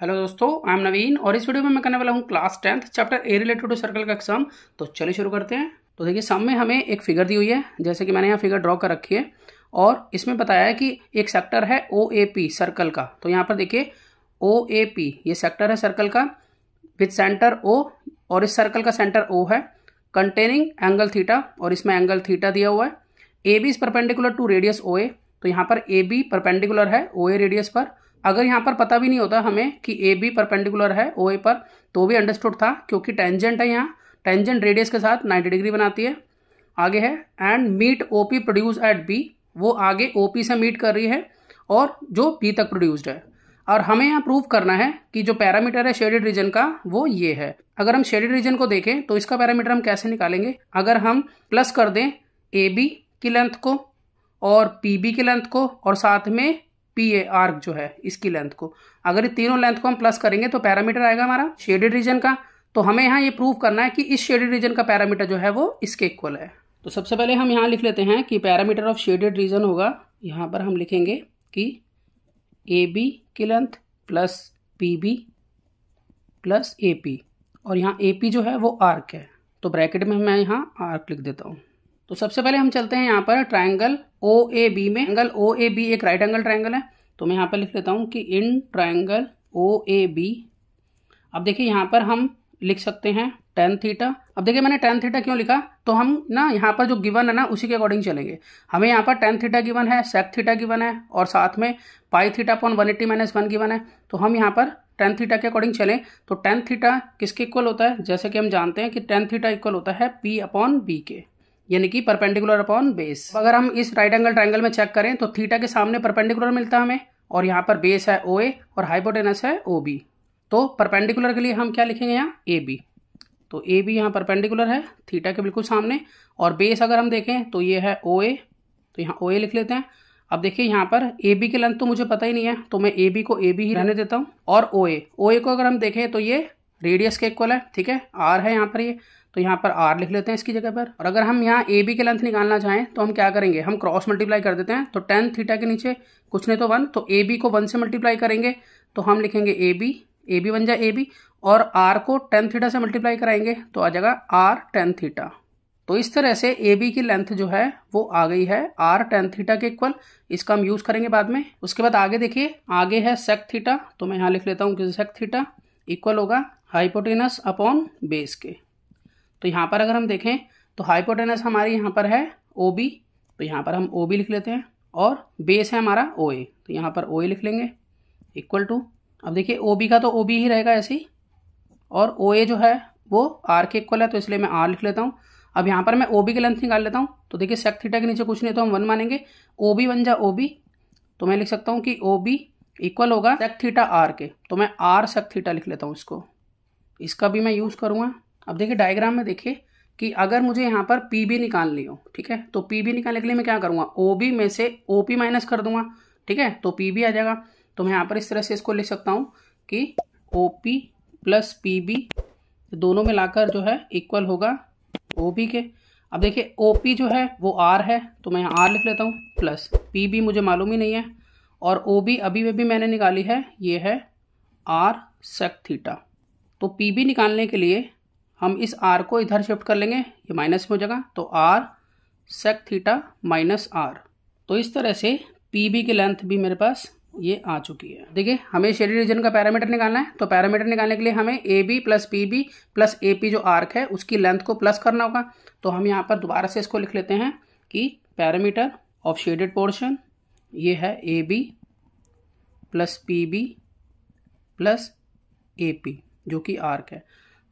hello दोस्तों I am नवीन और इस वीडियो में मैं करने वाला हूँ class tenth chapter a related to circle का एग्जाम तो चलिए शुरू करते हैं तो देखिए सामने हमें एक फिगर दी हुई है जैसे कि मैंने यहाँ फिगर ड्रॉ कर रखी है और इसमें बताया है कि एक सेक्टर है ओ ए पी सर्कल का तो यहाँ पर देखिए ओ ए पी ये सेक्टर है सर्कल का विथ सेंटर ओ और इस सर्कल का सेंटर ओ है कंटेनिंग एंगल थीटा और इसमें एंगल थीटा दिया हुआ है A B is perpendicular to radius O A तो यहाँ पर ए बी परपेंडिकुलर है ओ ए रेडियस पर अगर यहाँ पर पता भी नहीं होता हमें कि ए बी परपेंडिकुलर है ओ ए पर तो भी अंडरस्टूड था क्योंकि टेंजेंट है यहाँ टेंजेंट रेडियस के साथ 90 डिग्री बनाती है आगे है and meet O P produce at B वो आगे ओ पी से मीट कर रही है और जो बी तक प्रोड्यूस्ड है और हमें यहाँ प्रूव करना है कि जो पैरामीटर है शेडेड रीजन का वो ये है अगर हम शेडेड रीजन को देखें तो इसका पैरामीटर हम कैसे निकालेंगे अगर हम प्लस कर दें ए बी की लेंथ को और पी बी की लेंथ को और साथ में पी ए आर्क जो है इसकी लेंथ को अगर ये तीनों लेंथ को हम प्लस करेंगे तो पैरामीटर आएगा हमारा शेडेड रीजन का तो हमें यहाँ ये प्रूव करना है कि इस शेडेड रीजन का पैरामीटर जो है वो इसके इक्वल है तो सबसे पहले हम यहाँ लिख लेते हैं कि पैरामीटर ऑफ शेडेड रीजन होगा यहाँ पर हम लिखेंगे कि ए बी की length plus P B plus A P और यहाँ ए पी जो है वो आर्क है तो ब्रैकेट में मैं यहाँ आर्क लिख देता हूँ तो सबसे पहले हम चलते हैं यहाँ पर ट्राइंगल ओ ए बी में एंगल ओ ए बी एक राइट एंगल ट्राइंगल है तो मैं यहाँ पर लिख लेता हूँ कि in triangle O A B अब देखिए यहाँ पर हम लिख सकते हैं टेन थीटा अब देखिए मैंने टेन थीटा क्यों लिखा तो हम ना यहाँ पर जो गिवन है ना उसी के अकॉर्डिंग चलेंगे हमें यहाँ पर टेन थीटा गिवन है सेक थीटा गिवन है और साथ में pi theta upon one eighty minus one given है तो हम यहाँ पर टेन थीटा के अकॉर्डिंग चलें तो टेन थीटा किसके इक्वल होता है जैसे कि हम जानते हैं कि टेन थीटा इक्वल होता है पी अपॉन बी के यानी कि परपेंडिकुलर अपॉन बेस अगर हम इस राइट एंगल ट्राइंगल में चेक करें तो थीटा के सामने परपेंडिकुलर मिलता है हमें और यहाँ पर बेस है ओ ए और हाइपोटेनस है ओ बी तो परपेंडिकुलर के लिए हम क्या लिखेंगे यहाँ ए बी तो ए बी यहाँ परपेंडिकुलर है थीटा के बिल्कुल सामने और बेस अगर हम देखें तो ये है ओ ए तो यहाँ ओ ए लिख लेते हैं अब देखिए यहाँ पर ए बी की लेंथ तो मुझे पता ही नहीं है तो मैं ए बी को ए बी ही रहने देता हूँ और ओ ए ओ ए को अगर हम देखें तो ये रेडियस के इक्वल है ठीक है आर है यहाँ पर ये तो यहाँ पर आर लिख लेते हैं इसकी जगह पर और अगर हम यहाँ ए बी के लेंथ निकालना चाहें तो हम क्या करेंगे हम क्रॉस मल्टीप्लाई कर देते हैं तो टेन थीटा के नीचे कुछ नहीं तो वन तो ए बी को वन से मल्टीप्लाई करेंगे तो हम लिखेंगे ए बी ए बी बन जाए ए बी और आर को टेन थीटा से मल्टीप्लाई कराएंगे तो आ जाएगा आर टेन थीटा तो इस तरह से ए बी की लेंथ जो है वो आ गई है आर टेन थीटा के इक्वल इसका हम यूज़ करेंगे बाद में उसके बाद आगे देखिए आगे है सेक थीटा तो मैं यहाँ लिख लेता हूँ सेक थीटा इक्वल होगा हाइपोटेनस अपॉन बेस के तो यहाँ पर अगर हम देखें तो हाइपोटेनस हमारी यहाँ पर है ओ बी तो यहाँ पर हम ओ बी लिख लेते हैं और बेस है हमारा ओ ए तो यहाँ पर ओ ए लिख लेंगे इक्वल टू अब देखिए ओ बी का तो ओ बी ही रहेगा ऐसे ही और ओ ए जो है वो आर के इक्वल है तो इसलिए मैं आर लिख लेता हूँ अब यहाँ पर मैं ओ बी की लेंथ निकाल लेता हूँ तो देखिए सेक थीटा के नीचे कुछ नहीं तो हम वन मानेंगे ओ बी वन जा ओ बी तो मैं लिख सकता हूँ कि ओ बी इक्वल होगा सेक थीटा आर के तो मैं आर सेक थीटा लिख लेता हूँ इसको इसका भी मैं यूज़ करूँगा अब देखिए डायग्राम में देखिए कि अगर मुझे यहाँ पर पी बी निकालनी हो ठीक है तो पी बी निकालने के लिए मैं क्या करूँगा ओ बी में से ओ पी माइनस कर दूंगा ठीक है तो पी बी आ जाएगा तो मैं यहाँ पर इस तरह से इसको लिख सकता हूँ कि O P plus P B दोनों में लाकर जो है इक्वल होगा ओ बी के अब देखिए ओ पी जो है वो आर है तो मैं यहाँ आर लिख लेता हूँ प्लस पी बी मुझे मालूम ही नहीं है और ओ बी अभी भी मैंने निकाली है ये है आर सेक थीटा तो पी बी निकालने के लिए हम इस आर को इधर शिफ्ट कर लेंगे ये माइनस में हो जाएगा तो R sec theta minus R तो इस तरह से पी बी की लेंथ भी मेरे पास ये आ चुकी है देखिए हमें शेडी रीजन का पैरामीटर निकालना है तो पैरामीटर निकालने के लिए हमें A B plus P B plus A P जो आर्क है उसकी लेंथ को प्लस करना होगा तो हम यहाँ पर दोबारा से इसको लिख लेते हैं कि पैरामीटर ऑफ शेडेड पोर्शन ये है A B plus P B plus A P जो कि आर्क है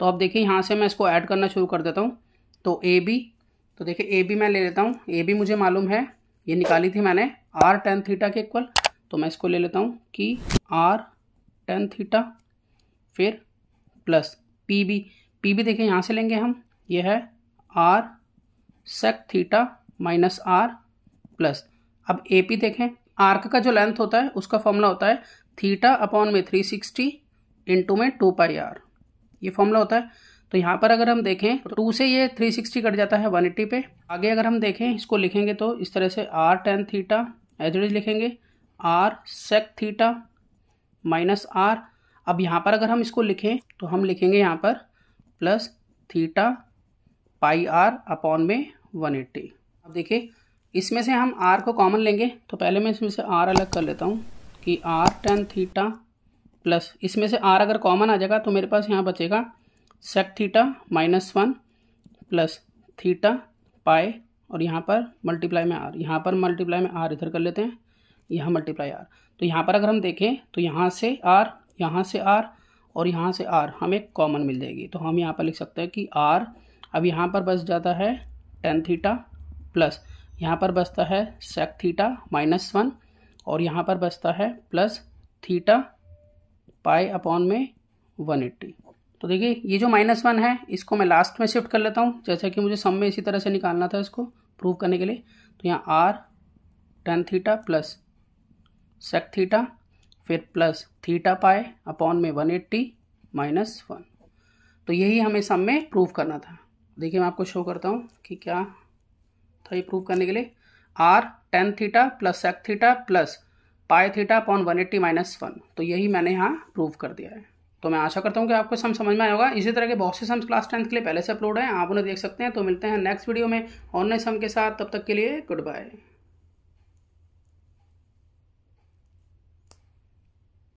तो अब देखिए यहाँ से मैं इसको ऐड करना शुरू कर देता हूँ तो ए बी तो देखिए ए बी मैं ले लेता हूँ ए बी मुझे मालूम है ये निकाली थी मैंने आर टेन थीटा के इक्वल तो मैं इसको ले लेता हूँ कि आर टेन थीटा फिर plus P B P B देखिए यहाँ से लेंगे हम ये है R sec theta minus R plus अब ए पी देखें आर्क का जो लेंथ होता है उसका फॉर्मूला होता है थीटा अपॉन में थ्री सिक्सटी इंटू में टू पाई आर ये फॉर्मूला होता है तो यहाँ पर अगर हम देखें तो टू से ये थ्री सिक्सटी कट जाता है वन एट्टी पे आगे अगर हम देखें इसको लिखेंगे तो इस तरह से R tan theta as it is लिखेंगे R sec theta minus R अब यहाँ पर अगर हम इसको लिखें तो हम लिखेंगे यहाँ पर plus theta pi R upon में वन एट्टी अब देखिए इसमें से हम आर को कॉमन लेंगे तो पहले मैं इसमें से आर अलग कर लेता हूँ कि आर टेन थीटा प्लस इसमें से आर अगर कॉमन आ जाएगा तो मेरे पास यहाँ बचेगा sec theta minus one plus theta pi और यहाँ पर मल्टीप्लाई में आर यहाँ पर मल्टीप्लाई में आर इधर कर लेते हैं यहाँ मल्टीप्लाई आर तो यहाँ पर अगर हम देखें तो यहाँ से आर यहाँ से आर और यहाँ से आर हमें कॉमन मिल जाएगी तो हम यहाँ पर लिख सकते हैं कि आर अब यहाँ पर बस जाता है टेन थीटा प्लस यहाँ पर बचता है सेक थीटा माइनस वन और यहाँ पर बचता है प्लस थीटा पाई अपॉन में वन एट्टी तो देखिए ये जो माइनस वन है इसको मैं लास्ट में शिफ्ट कर लेता हूँ जैसा कि मुझे सम में इसी तरह से निकालना था इसको प्रूव करने के लिए तो यहाँ R tan theta plus sec theta फिर प्लस थीटा पाए अपॉन में वन एट्टी माइनस वन तो यही हमें सम में प्रूव करना था देखिए मैं आपको शो करता हूँ कि क्या था ये प्रूव करने के लिए R tan theta plus sec theta plus pi theta upon one eighty minus one तो यही मैंने यहाँ प्रूव कर दिया है तो मैं आशा करता हूँ कि आपको सम समझ में आएगा इसी तरह के बहुत से सम्स क्लास टेंथ के लिए पहले से अपलोड हैं आप उन्हें देख सकते हैं तो मिलते हैं नेक्स्ट वीडियो में ऑनलाइन सम के साथ तब तक के लिए गुड बाय